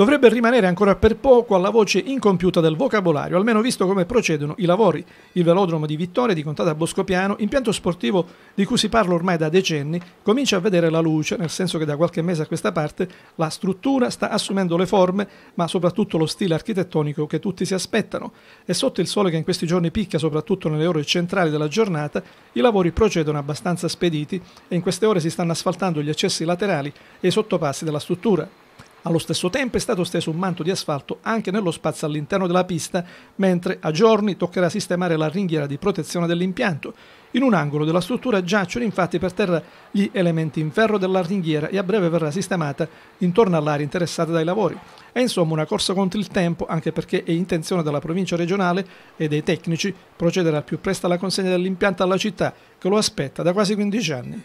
dovrebbe rimanere ancora per poco alla voce incompiuta del vocabolario, almeno visto come procedono i lavori. Il velodromo di Vittoria, di Contata Boscopiano, impianto sportivo di cui si parla ormai da decenni, comincia a vedere la luce, nel senso che da qualche mese a questa parte la struttura sta assumendo le forme, ma soprattutto lo stile architettonico che tutti si aspettano. E sotto il sole che in questi giorni picchia, soprattutto nelle ore centrali della giornata, i lavori procedono abbastanza spediti e in queste ore si stanno asfaltando gli accessi laterali e i sottopassi della struttura. Allo stesso tempo è stato steso un manto di asfalto anche nello spazio all'interno della pista, mentre a giorni toccherà sistemare la ringhiera di protezione dell'impianto. In un angolo della struttura giacciono infatti per terra gli elementi in ferro della ringhiera e a breve verrà sistemata intorno all'area interessata dai lavori. È insomma una corsa contro il tempo, anche perché è intenzione della provincia regionale e dei tecnici procedere al più presto alla consegna dell'impianto alla città, che lo aspetta da quasi 15 anni.